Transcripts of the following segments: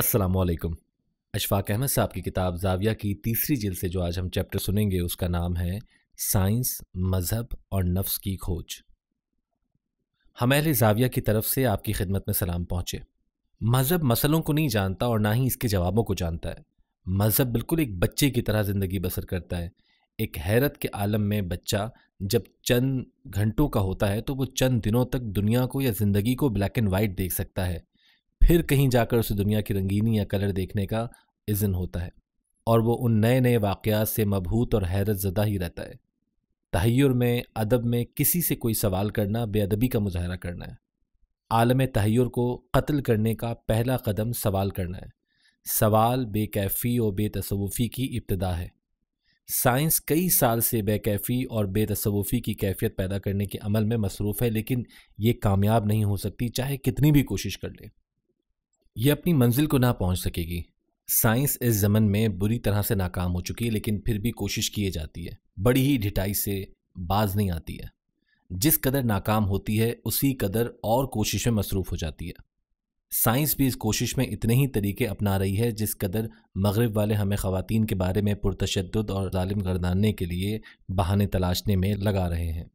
असलकुम अशफाक अहमद साहब की किताब जाविया की तीसरी जिल से जो आज हम चैप्टर सुनेंगे उसका नाम है साइंस मज़हब और नफ्स की खोज हम अहल जाविया की तरफ से आपकी खिदमत में सलाम पहुँचे मज़हब मसलों को नहीं जानता और ना ही इसके जवाबों को जानता है मज़हब बिल्कुल एक बच्चे की तरह ज़िंदगी बसर करता है एक हैरत के आलम में बच्चा जब चंद घंटों का होता है तो वो चंद दिनों तक दुनिया को या ज़िंदगी को ब्लैक एंड वाइट देख सकता है फिर कहीं जाकर उसे दुनिया की रंगीनी या कलर देखने का इज़न होता है और वो उन नए नए वाक़ात से मबहूत और हैरत ज़दा ही रहता है तहैर में अदब में किसी से कोई सवाल करना बेअदबी का मुजाहरा करना है आलम तहैर को कत्ल करने का पहला कदम सवाल करना है सवाल बेकैफ़ी और बेतसवफ़ी की इब्तदा है साइंस कई साल से बेकैफ़ी और बेतसवफ़ी की कैफियत पैदा करने के अमल में मसरूफ़ है लेकिन ये कामयाब नहीं हो सकती चाहे कितनी भी कोशिश कर ले ये अपनी मंजिल को ना पहुंच सकेगी साइंस इस जमन में बुरी तरह से नाकाम हो चुकी है लेकिन फिर भी कोशिश किए जाती है बड़ी ही ढिटाई से बाज नहीं आती है जिस कदर नाकाम होती है उसी कदर और कोशिश में मसरूफ़ हो जाती है साइंस भी इस कोशिश में इतने ही तरीके अपना रही है जिस कदर मगरब वाले हमें ख़वान के बारे में पुरतशद और ालिम गर्दानने के लिए बहाने तलाशने में लगा रहे हैं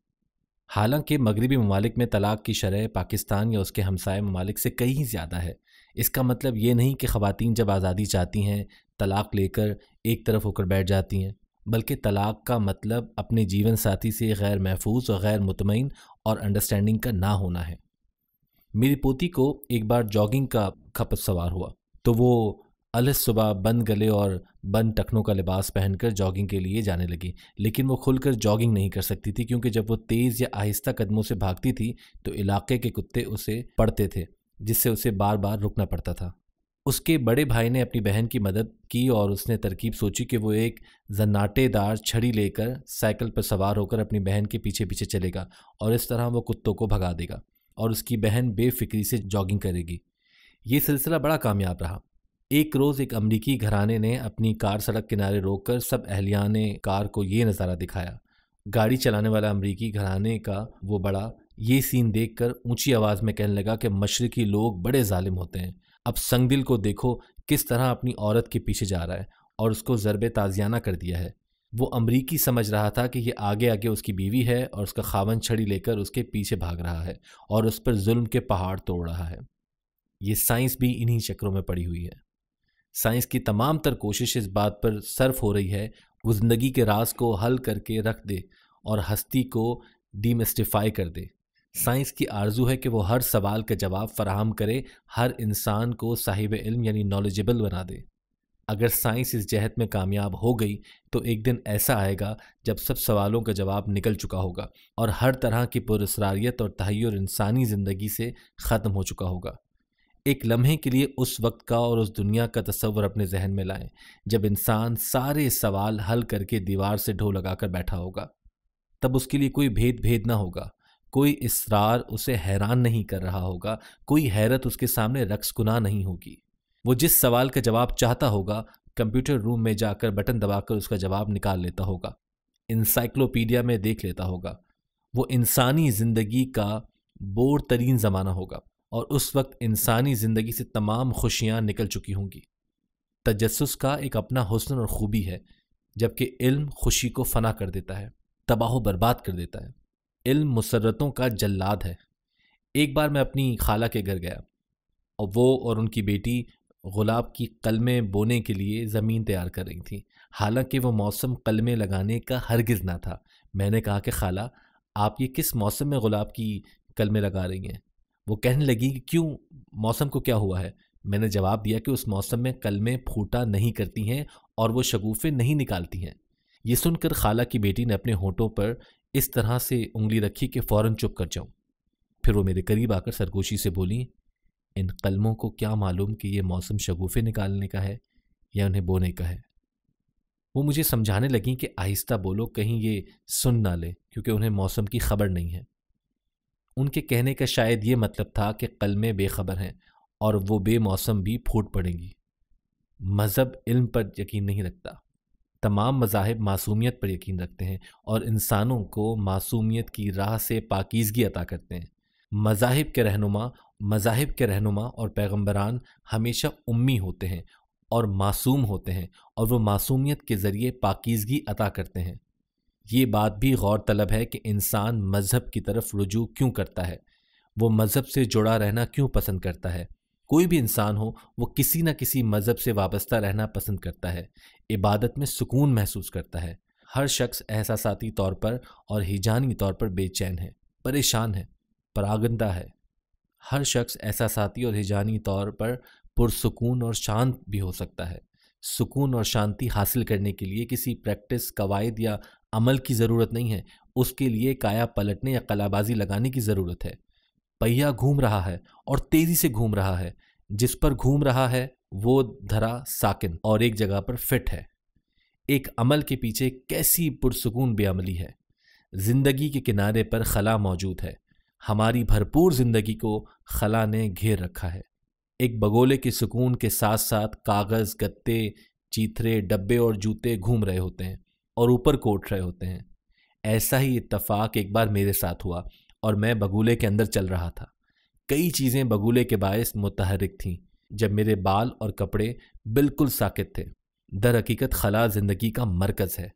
हालांकि मगरबी ममालिक में तलाक़ की शरह पाकिस्तान या उसके हमसाय ममालिक से कहीं ज़्यादा है इसका मतलब ये नहीं कि ख़वातीन जब आज़ादी चाहती हैं तलाक़ लेकर एक तरफ होकर बैठ जाती हैं बल्कि तलाक़ का मतलब अपने जीवन साथी से गैर महफूज और गैर मुतमिन और अंडरस्टैंडिंग का ना होना है मेरी पोती को एक बार जॉगिंग का खपत सवार हुआ तो वो अल सुबह बंद गले और बंद टखनों का लिबास पहनकर जॉगिंग के लिए जाने लगी लेकिन वो खुलकर जॉगिंग नहीं कर सकती थी क्योंकि जब वो तेज़ या आहिस्ता कदमों से भागती थी तो इलाके के कुत्ते उसे पड़ते थे जिससे उसे बार बार रुकना पड़ता था उसके बड़े भाई ने अपनी बहन की मदद की और उसने तरकीब सोची कि वो एक जन्नाटेदार छड़ी लेकर साइकिल पर सवार होकर अपनी बहन के पीछे पीछे चलेगा और इस तरह वो कुत्तों को भगा देगा और उसकी बहन बेफिक्री से जॉगिंग करेगी ये सिलसिला बड़ा कामयाब रहा एक रोज़ एक अमरीकी घराने ने अपनी कार सड़क किनारे रोककर सब अहलिया ने कार को ये नज़ारा दिखाया गाड़ी चलाने वाला अमरीकी घराने का वो बड़ा ये सीन देखकर ऊंची आवाज़ में कहने लगा कि मशरकी लोग बड़े ालिम होते हैं अब संगदिल को देखो किस तरह अपनी औरत के पीछे जा रहा है और उसको ज़रब ताजियाना कर दिया है वो अमरीकी समझ रहा था कि ये आगे आगे उसकी बीवी है और उसका खावन छड़ी लेकर उसके पीछे भाग रहा है और उस पर जुल्म के पहाड़ तोड़ रहा है ये साइंस भी इन्हीं चक्रों में पड़ी हुई है साइंस की तमाम तर कोशिश इस बात पर सर्फ हो रही है वो ज़िंदगी के राज को हल करके रख दे और हस्ती को डीमिस्टिफाई कर दे साइंस की आरजू है कि वो हर सवाल का जवाब फराहम करे हर इंसान को साहिब इल्म यानी नॉलेजेबल बना दे अगर साइंस इस जहत में कामयाब हो गई तो एक दिन ऐसा आएगा जब सब सवालों का जवाब निकल चुका होगा और हर तरह की पुरसरारियत और तहयर इंसानी ज़िंदगी से ख़त्म हो चुका होगा एक लम्हे के लिए उस वक्त का और उस दुनिया का तस्वर अपने जहन में लाएं जब इंसान सारे सवाल हल करके दीवार से ढो लगा कर बैठा होगा तब उसके लिए कोई भेद भेद ना होगा कोई इसरार उसे हैरान नहीं कर रहा होगा कोई हैरत उसके सामने रक्स गुना नहीं होगी वो जिस सवाल का जवाब चाहता होगा कंप्यूटर रूम में जाकर बटन दबाकर उसका जवाब निकाल लेता होगा इंसाइक्लोपीडिया में देख लेता होगा वो इंसानी ज़िंदगी का बोर तरीन ज़माना होगा और उस वक्त इंसानी ज़िंदगी से तमाम खुशियाँ निकल चुकी होंगी तजस्स का एक अपना हसन और ख़ूबी है जबकि इल्म खुशी को फना कर देता है तबाह बर्बाद कर देता है इल्म मुसरतों का जल्लाद है एक बार मैं अपनी खाला के घर गया और वो और उनकी बेटी गुलाब की कलमें बोने के लिए ज़मीन तैयार कर रही थी हालांकि वो मौसम कलमें लगाने का हरगिज़ ना था मैंने कहा कि खाला आप ये किस मौसम में गुलाब की कलमें लगा रही हैं वो कहने लगी कि क्यों मौसम को क्या हुआ है मैंने जवाब दिया कि उस मौसम में कलमें फूटा नहीं करती हैं और वो शगुफ़े नहीं निकालती हैं ये सुनकर खाला की बेटी ने अपने होठों पर इस तरह से उंगली रखी कि फ़ौर चुप कर जाऊँ फिर वो मेरे करीब आकर सरगोशी से बोली इन कलमों को क्या मालूम कि ये मौसम शगुफ़े निकालने का है या उन्हें बोने का है वो मुझे समझाने लगी कि आहिस्ता बोलो कहीं ये सुन ना ले क्योंकि उन्हें मौसम की खबर नहीं है उनके कहने का शायद ये मतलब था कि कलमें बेखबर हैं और वो बेमौसम भी फूट पड़ेंगी मज़हब इल्म पर यकीन नहीं रखता तमाम मजाहब मासूमियत पर यकीन रखते हैं और इंसानों को मासूमियत की राह से पाकिजगी अता करते हैं मजाहब के रहनुमा मजाहब के रहनुमा और पैगम्बरान हमेशा उम्मी होते हैं और मासूम होते हैं और वो मासूमियत के ज़रिए पाकिजगी अता करते हैं ये बात भी गौर तलब है कि इंसान मज़हब की तरफ रुजू क्यों करता है वो मज़हब से जुड़ा रहना क्यों पसंद करता है कोई भी इंसान हो वो किसी न किसी मज़हब से वाबस्ता रहना पसंद करता है इबादत में सुकून महसूस करता है हर शख्स एहसासाती तौर पर और हिजानी तौर पर बेचैन है परेशान है परागंदा है हर शख्स एहसासाती और हिजानी तौर पर पुरसकून और शांत भी हो सकता है सुकून और शांति हासिल करने के लिए किसी प्रैक्टिस कवायद या अमल की ज़रूरत नहीं है उसके लिए काया पलटने या कलाबाजी लगाने की ज़रूरत है पहिया घूम रहा है और तेजी से घूम रहा है जिस पर घूम रहा है वो धरा साकिन और एक जगह पर फिट है एक अमल के पीछे कैसी पुरसकून बेअमली है जिंदगी के किनारे पर खला मौजूद है हमारी भरपूर जिंदगी को खला ने घेर रखा है एक बगोले के सुकून के साथ साथ कागज़ गत्ते चीथरे डब्बे और जूते घूम रहे होते हैं और ऊपर कोट रहे होते हैं ऐसा ही इतफाक एक बार मेरे साथ हुआ और मैं बगूले के अंदर चल रहा था कई चीज़ें बगुले के बायस मुतहरक थीं जब मेरे बाल और कपड़े बिल्कुल साकित थे दर हकीकत खला ज़िंदगी का मरकज़ है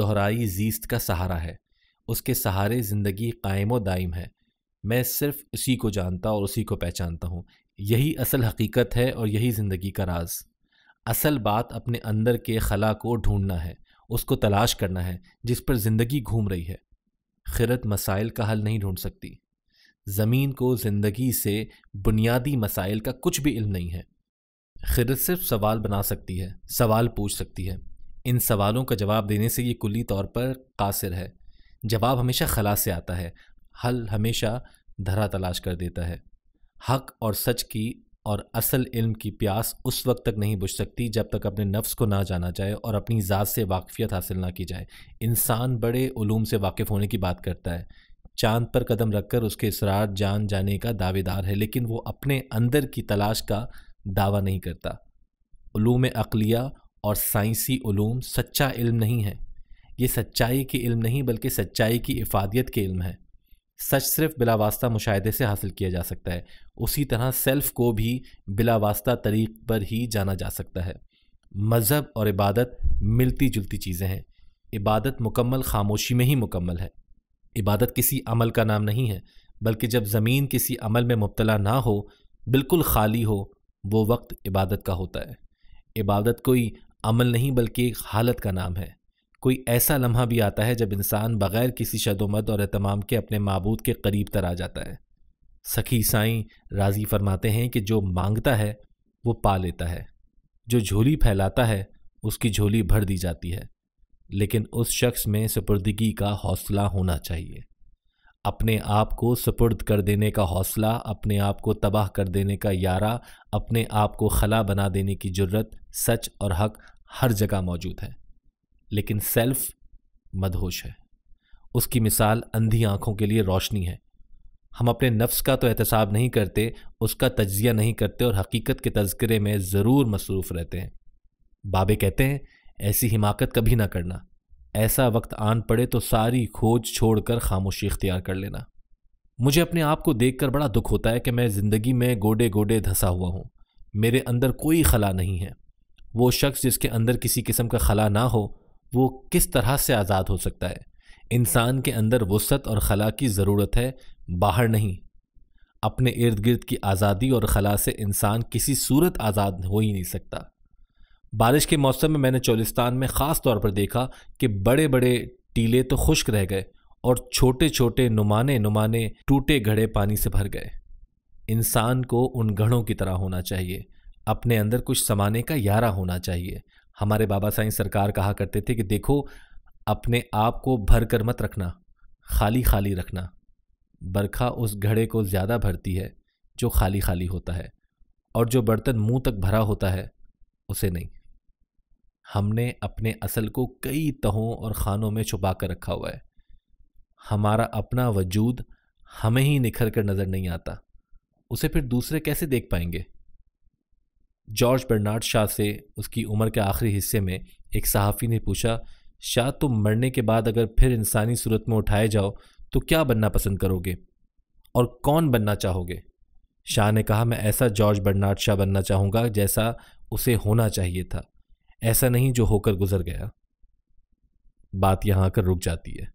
दोहराई जीस्त का सहारा है उसके सहारे ज़िंदगी कायम व दायम है मैं सिर्फ उसी को जानता और उसी को पहचानता हूँ यही असल हकीकत है और यही ज़िंदगी का राज असल बात अपने अंदर के खला को ढूंढना है उसको तलाश करना है जिस पर ज़िंदगी घूम रही है खिरत मसाइल का हल नहीं ढूंढ सकती ज़मीन को ज़िंदगी से बुनियादी मसाइल का कुछ भी इल्म नहीं है खिरत सिर्फ सवाल बना सकती है सवाल पूछ सकती है इन सवालों का जवाब देने से ये कुली तौर पर कासिर है जवाब हमेशा खला से आता है हल हमेशा धरा तलाश कर देता है हक और सच की और असल इल्म की प्यास उस वक्त तक नहीं बुझ सकती जब तक अपने नफ्स को ना जाना जाए और अपनी ज़ात से वाकफियत हासिल ना की जाए इंसान बड़े ूम से वाकिफ़ होने की बात करता है चांद पर कदम रखकर उसके इसरार जान जाने का दावेदार है लेकिन वो अपने अंदर की तलाश का दावा नहीं करता ूम अकलिया और साइंसी ूम सच्चा इल्म नहीं है ये सच्चाई के इल्म नहीं बल्कि सच्चाई की इफादियत के इल्म है सच सिर्फ बिलावास्ता मुशाहदे से हासिल किया जा सकता है उसी तरह सेल्फ को भी बिलावास्ता तरीक पर ही जाना जा सकता है मज़हब और इबादत मिलती जुलती चीज़ें हैं इबादत मुकम्मल खामोशी में ही मुकम्मल है इबादत किसी अमल का नाम नहीं है बल्कि जब ज़मीन किसी अमल में मुबतला ना हो बिल्कुल खाली हो वो वक्त इबादत का होता है इबादत कोई अमल नहीं बल्कि एक हालत का नाम है कोई ऐसा लम्हा भी आता है जब इंसान बग़ैर किसी शदोमद और अहतमाम के अपने मबूद के करीब तर आ जाता है सखी साई राज़ी फरमाते हैं कि जो मांगता है वो पा लेता है जो झोली फैलाता है उसकी झोली भर दी जाती है लेकिन उस शख्स में सुपुर्दगी का हौसला होना चाहिए अपने आप को सपुर्द कर देने का हौसला अपने आप को तबाह कर देने का यारा अपने आप को खला बना देने की जरूरत सच और हक हर जगह मौजूद है लेकिन सेल्फ मदहोश है उसकी मिसाल अंधी आंखों के लिए रोशनी है हम अपने नफ्स का तो एहतसाब नहीं करते उसका तजिया नहीं करते और हकीकत के तस्करे में ज़रूर मसरूफ़ रहते हैं बाबे कहते हैं ऐसी हिमाकत कभी ना करना ऐसा वक्त आन पड़े तो सारी खोज छोड़कर खामोशी इख्तियार कर लेना मुझे अपने आप को कर बड़ा दुख होता है कि मैं ज़िंदगी में गोडे गोडे धंसा हुआ हूँ मेरे अंदर कोई खला नहीं है वो शख्स जिसके अंदर किसी किस्म का खला ना हो वो किस तरह से आज़ाद हो सकता है इंसान के अंदर वसत और खला की ज़रूरत है बाहर नहीं अपने इर्द गिर्द की आज़ादी और खला से इंसान किसी सूरत आज़ाद हो ही नहीं सकता बारिश के मौसम में मैंने चोलिस्तान में ख़ास तौर पर देखा कि बड़े बड़े टीले तो खुश्क रह गए और छोटे छोटे नुमाने नुमाने टूटे घड़े पानी से भर गए इंसान को उन घड़ों की तरह होना चाहिए अपने अंदर कुछ समाने का यारा होना चाहिए हमारे बाबा साई सरकार कहा करते थे कि देखो अपने आप को भर कर मत रखना खाली खाली रखना बरखा उस घड़े को ज़्यादा भरती है जो खाली खाली होता है और जो बर्तन मुंह तक भरा होता है उसे नहीं हमने अपने असल को कई तहों और खानों में छुपा कर रखा हुआ है हमारा अपना वजूद हमें ही निखर कर नज़र नहीं आता उसे फिर दूसरे कैसे देख पाएंगे जॉर्ज बर्नार्ड शाह से उसकी उम्र के आखिरी हिस्से में एक सहाफ़ी ने पूछा शाह तुम मरने के बाद अगर फिर इंसानी सूरत में उठाए जाओ तो क्या बनना पसंद करोगे और कौन बनना चाहोगे शाह ने कहा मैं ऐसा जॉर्ज बर्नार्ड शाह बनना चाहूँगा जैसा उसे होना चाहिए था ऐसा नहीं जो होकर गुजर गया बात यहाँ आकर रुक जाती है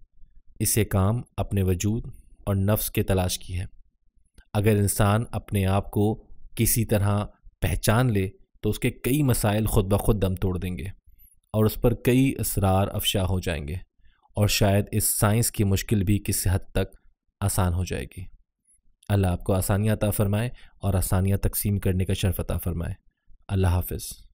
इसे काम अपने वजूद और नफ्स के तलाश की है अगर इंसान अपने आप को किसी तरह पहचान ले तो उसके कई मसाइल ख़ुद ब खुद दम तोड़ देंगे और उस पर कई इसरार अफशा हो जाएंगे और शायद इस साइंस की मुश्किल भी किसी हद तक आसान हो जाएगी अल्लाह आपको आसानियाँ अता फ़रमाए और आसानियाँ तकसीम करने का शरफ अता फ़रमाए अल्लाह हाफिज़